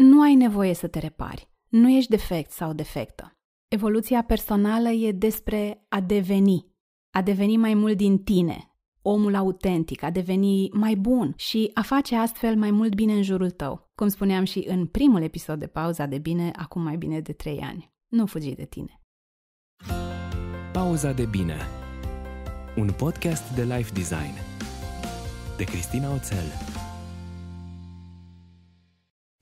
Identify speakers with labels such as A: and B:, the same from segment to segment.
A: Nu ai nevoie să te repari. Nu ești defect sau defectă. Evoluția personală e despre a deveni, a deveni mai mult din tine, omul autentic, a deveni mai bun și a face astfel mai mult bine în jurul tău. Cum spuneam și în primul episod de Pauza de Bine, acum mai bine de 3 ani. Nu fugi de tine. Pauza de Bine Un podcast de life design de Cristina Oțel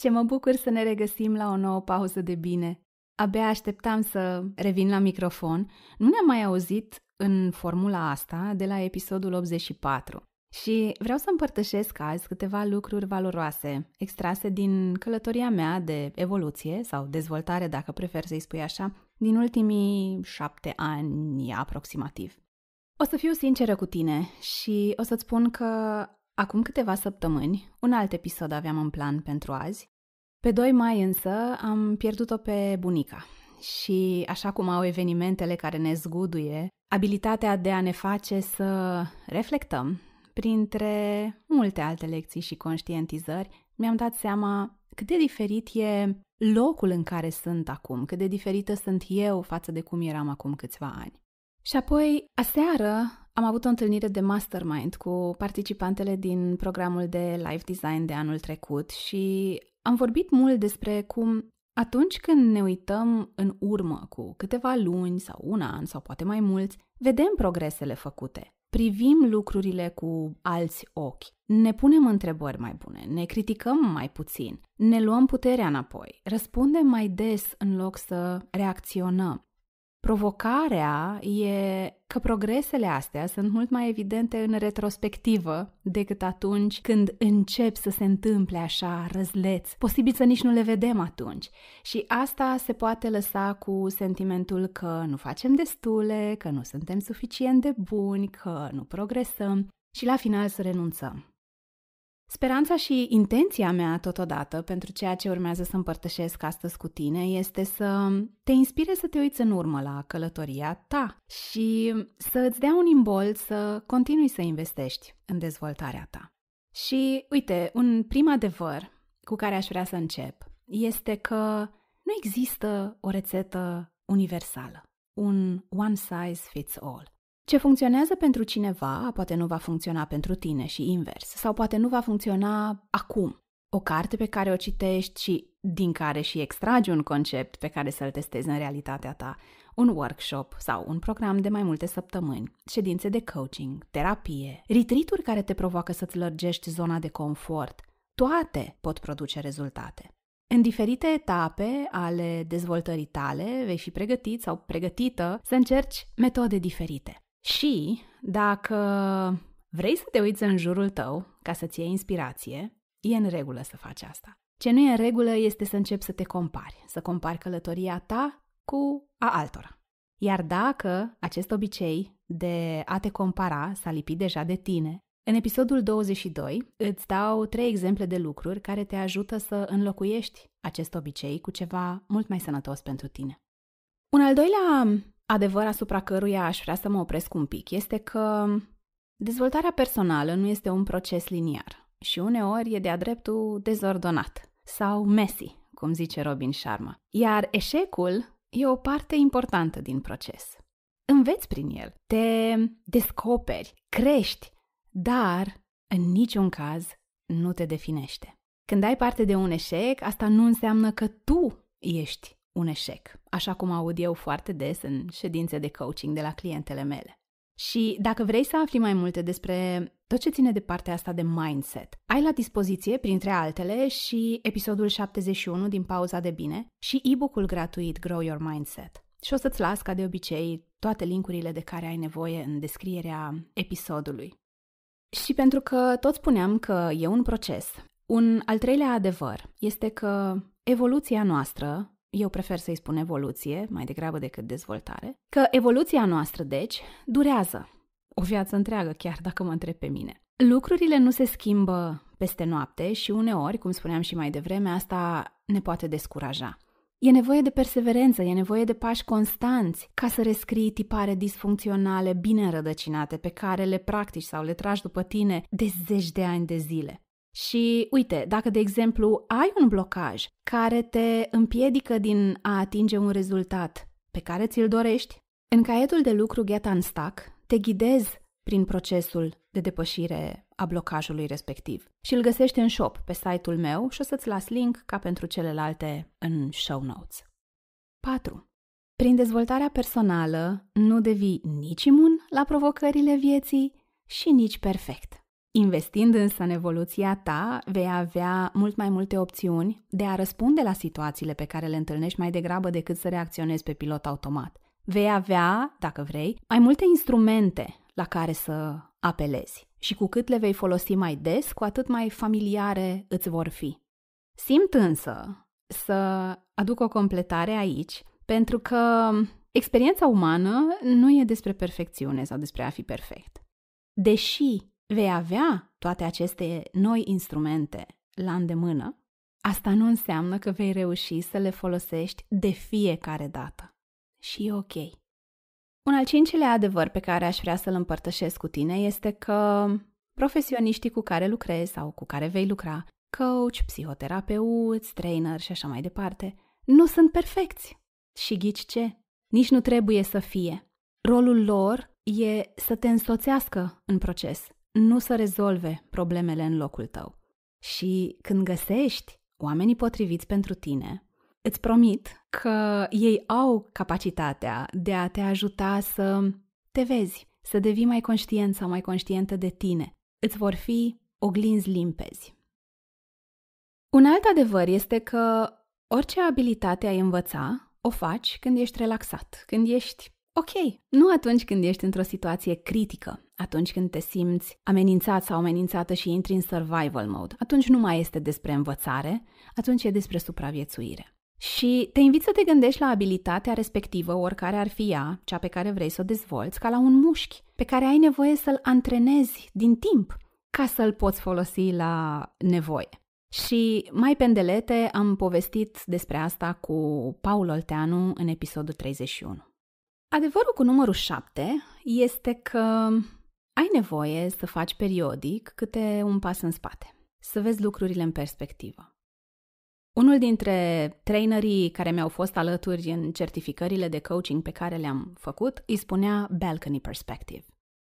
A: ce mă bucur să ne regăsim la o nouă pauză de bine. Abia așteptam să revin la microfon. Nu ne-am mai auzit în formula asta de la episodul 84. Și vreau să împărtășesc azi câteva lucruri valoroase, extrase din călătoria mea de evoluție sau dezvoltare, dacă prefer să-i spui așa, din ultimii șapte ani aproximativ. O să fiu sinceră cu tine și o să-ți spun că acum câteva săptămâni un alt episod aveam în plan pentru azi pe 2 mai însă am pierdut-o pe bunica și așa cum au evenimentele care ne zguduie, abilitatea de a ne face să reflectăm, printre multe alte lecții și conștientizări, mi-am dat seama cât de diferit e locul în care sunt acum, cât de diferită sunt eu față de cum eram acum câțiva ani. Și apoi, aseară, am avut o întâlnire de mastermind cu participantele din programul de live design de anul trecut și am vorbit mult despre cum atunci când ne uităm în urmă cu câteva luni sau un an sau poate mai mulți, vedem progresele făcute, privim lucrurile cu alți ochi, ne punem întrebări mai bune, ne criticăm mai puțin, ne luăm puterea înapoi, răspundem mai des în loc să reacționăm. Provocarea e că progresele astea sunt mult mai evidente în retrospectivă decât atunci când încep să se întâmple așa răzleț. Posibil să nici nu le vedem atunci. Și asta se poate lăsa cu sentimentul că nu facem destule, că nu suntem suficient de buni, că nu progresăm și la final să renunțăm. Speranța și intenția mea totodată pentru ceea ce urmează să împărtășesc astăzi cu tine este să te inspire să te uiți în urmă la călătoria ta și să îți dea un imbol să continui să investești în dezvoltarea ta. Și uite, un prim adevăr cu care aș vrea să încep este că nu există o rețetă universală, un one size fits all. Ce funcționează pentru cineva, poate nu va funcționa pentru tine și invers, sau poate nu va funcționa acum. O carte pe care o citești și din care și extragi un concept pe care să-l testezi în realitatea ta, un workshop sau un program de mai multe săptămâni, ședințe de coaching, terapie, retreat care te provoacă să-ți lărgești zona de confort, toate pot produce rezultate. În diferite etape ale dezvoltării tale, vei fi pregătit sau pregătită să încerci metode diferite. Și dacă vrei să te uiți în jurul tău ca să-ți iei inspirație, e în regulă să faci asta. Ce nu e în regulă este să începi să te compari, să compari călătoria ta cu a altora. Iar dacă acest obicei de a te compara s-a lipit deja de tine, în episodul 22 îți dau trei exemple de lucruri care te ajută să înlocuiești acest obicei cu ceva mult mai sănătos pentru tine. Un al doilea adevăr asupra căruia aș vrea să mă opresc un pic este că dezvoltarea personală nu este un proces liniar și uneori e de-a dreptul dezordonat sau messy, cum zice Robin Sharma. Iar eșecul e o parte importantă din proces. Înveți prin el, te descoperi, crești, dar în niciun caz nu te definește. Când ai parte de un eșec, asta nu înseamnă că tu ești un eșec, așa cum aud eu foarte des în ședințe de coaching de la clientele mele. Și dacă vrei să afli mai multe despre tot ce ține de partea asta de mindset, ai la dispoziție, printre altele, și episodul 71 din Pauza de Bine și e-book-ul gratuit Grow Your Mindset. Și o să-ți las, ca de obicei, toate linkurile de care ai nevoie în descrierea episodului. Și pentru că tot spuneam că e un proces, un al treilea adevăr este că evoluția noastră eu prefer să-i spun evoluție mai degrabă decât dezvoltare, că evoluția noastră, deci, durează o viață întreagă, chiar dacă mă întreb pe mine. Lucrurile nu se schimbă peste noapte și uneori, cum spuneam și mai devreme, asta ne poate descuraja. E nevoie de perseverență, e nevoie de pași constanți ca să rescrii tipare disfuncționale bine rădăcinate pe care le practici sau le tragi după tine de zeci de ani de zile. Și uite, dacă de exemplu ai un blocaj care te împiedică din a atinge un rezultat pe care ți-l dorești, în caietul de lucru Get Unstuck te ghidezi prin procesul de depășire a blocajului respectiv. Și îl găsești în shop pe site-ul meu și o să-ți las link ca pentru celelalte în show notes. 4. Prin dezvoltarea personală nu devii nici imun la provocările vieții și nici perfect. Investind însă în evoluția ta, vei avea mult mai multe opțiuni de a răspunde la situațiile pe care le întâlnești mai degrabă decât să reacționezi pe pilot automat. Vei avea, dacă vrei, mai multe instrumente la care să apelezi și cu cât le vei folosi mai des, cu atât mai familiare îți vor fi. Simt însă să aduc o completare aici, pentru că experiența umană nu e despre perfecțiune sau despre a fi perfect. Deși vei avea toate aceste noi instrumente la îndemână, asta nu înseamnă că vei reuși să le folosești de fiecare dată. Și e ok. Un al cincilea adevăr pe care aș vrea să-l împărtășesc cu tine este că profesioniștii cu care lucrezi sau cu care vei lucra, coach, psihoterapeuți, trainer și așa mai departe, nu sunt perfecți. Și ghici ce? Nici nu trebuie să fie. Rolul lor e să te însoțească în proces, nu să rezolve problemele în locul tău. Și când găsești oamenii potriviți pentru tine, îți promit că ei au capacitatea de a te ajuta să te vezi, să devii mai conștient sau mai conștientă de tine. Îți vor fi oglinzi limpezi. Un alt adevăr este că orice abilitate ai învăța, o faci când ești relaxat, când ești Ok, nu atunci când ești într-o situație critică, atunci când te simți amenințat sau amenințată și intri în survival mode. Atunci nu mai este despre învățare, atunci e despre supraviețuire. Și te invit să te gândești la abilitatea respectivă, oricare ar fi ea, cea pe care vrei să o dezvolți, ca la un mușchi pe care ai nevoie să-l antrenezi din timp ca să-l poți folosi la nevoie. Și mai pendelete am povestit despre asta cu Paul Olteanu în episodul 31. Adevărul cu numărul 7 este că ai nevoie să faci periodic câte un pas în spate, să vezi lucrurile în perspectivă. Unul dintre trainerii care mi-au fost alături în certificările de coaching pe care le-am făcut îi spunea balcony perspective.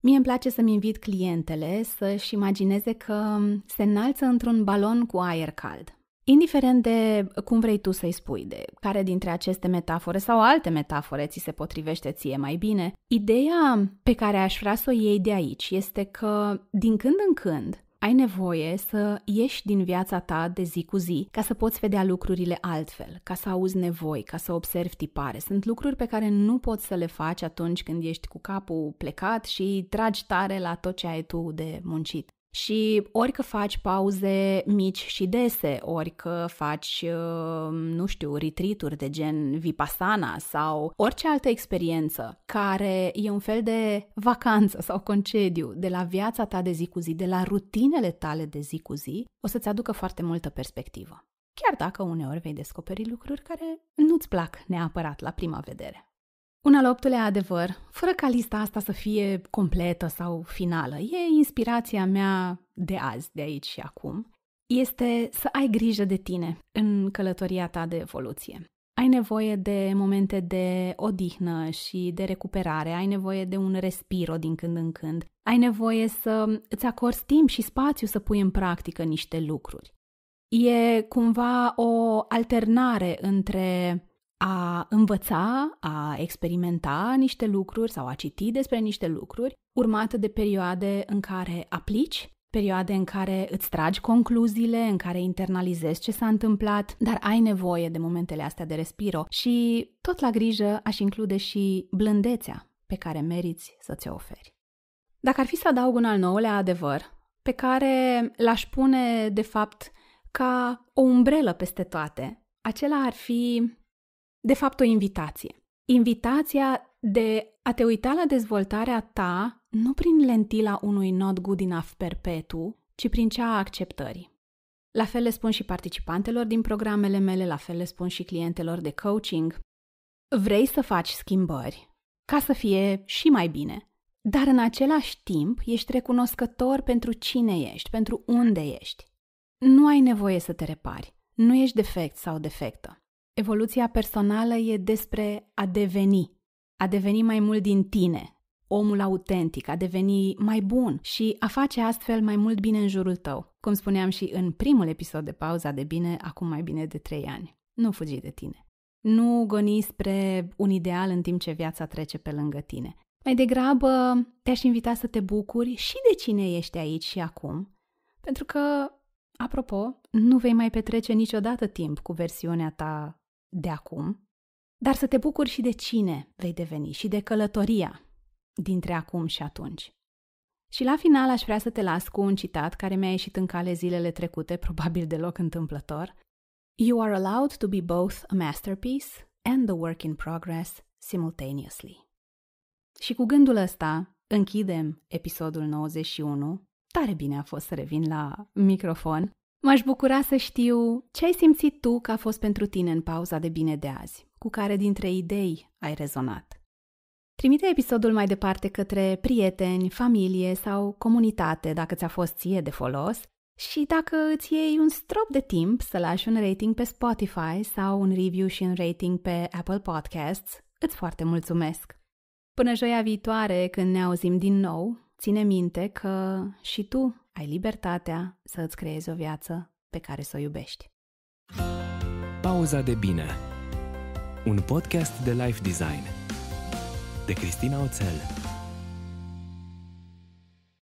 A: Mie îmi place să-mi invit clientele să-și imagineze că se înalță într-un balon cu aer cald Indiferent de cum vrei tu să-i spui, de care dintre aceste metafore sau alte metafore ți se potrivește ție mai bine, ideea pe care aș vrea să o iei de aici este că, din când în când, ai nevoie să ieși din viața ta de zi cu zi ca să poți vedea lucrurile altfel, ca să auzi nevoi, ca să observi tipare. Sunt lucruri pe care nu poți să le faci atunci când ești cu capul plecat și tragi tare la tot ce ai tu de muncit. Și ori că faci pauze mici și dese, ori că faci, uh, nu știu, retreat de gen Vipassana sau orice altă experiență care e un fel de vacanță sau concediu de la viața ta de zi cu zi, de la rutinele tale de zi cu zi, o să-ți aducă foarte multă perspectivă. Chiar dacă uneori vei descoperi lucruri care nu-ți plac neapărat la prima vedere. Un al optulea adevăr, fără ca lista asta să fie completă sau finală, e inspirația mea de azi, de aici și acum, este să ai grijă de tine în călătoria ta de evoluție. Ai nevoie de momente de odihnă și de recuperare, ai nevoie de un respiro din când în când, ai nevoie să îți acorzi timp și spațiu să pui în practică niște lucruri. E cumva o alternare între a învăța, a experimenta niște lucruri sau a citi despre niște lucruri, urmată de perioade în care aplici, perioade în care îți tragi concluziile, în care internalizezi ce s-a întâmplat, dar ai nevoie de momentele astea de respiro și tot la grijă aș include și blândețea pe care meriți să ți-o oferi. Dacă ar fi să adaug un al nouălea adevăr, pe care l-aș pune, de fapt, ca o umbrelă peste toate, acela ar fi de fapt o invitație. Invitația de a te uita la dezvoltarea ta nu prin lentila unui not good enough perpetu, ci prin cea a acceptării. La fel le spun și participantelor din programele mele, la fel le spun și clientelor de coaching. Vrei să faci schimbări ca să fie și mai bine, dar în același timp ești recunoscător pentru cine ești, pentru unde ești. Nu ai nevoie să te repari, nu ești defect sau defectă. Evoluția personală e despre a deveni, a deveni mai mult din tine, omul autentic, a deveni mai bun și a face astfel mai mult bine în jurul tău. Cum spuneam și în primul episod de pauza de bine, acum mai bine de trei ani. Nu fugi de tine. Nu goni spre un ideal în timp ce viața trece pe lângă tine. Mai degrabă te-aș invita să te bucuri și de cine ești aici și acum, pentru că, apropo, nu vei mai petrece niciodată timp cu versiunea ta de acum, dar să te bucuri și de cine vei deveni și de călătoria dintre acum și atunci. Și la final aș vrea să te las cu un citat care mi-a ieșit în cale zilele trecute, probabil deloc întâmplător. You are allowed to be both a masterpiece and a work in progress simultaneously. Și cu gândul ăsta închidem episodul 91. Tare bine a fost să revin la microfon. M-aș bucura să știu ce ai simțit tu că a fost pentru tine în pauza de bine de azi, cu care dintre idei ai rezonat. Trimite episodul mai departe către prieteni, familie sau comunitate dacă ți-a fost ție de folos și dacă îți iei un strop de timp să lași un rating pe Spotify sau un review și un rating pe Apple Podcasts, îți foarte mulțumesc! Până joia viitoare, când ne auzim din nou, ține minte că și tu ai libertatea să îți creezi o viață pe care să o iubești. Pauza de bine Un podcast de life design de Cristina Oțel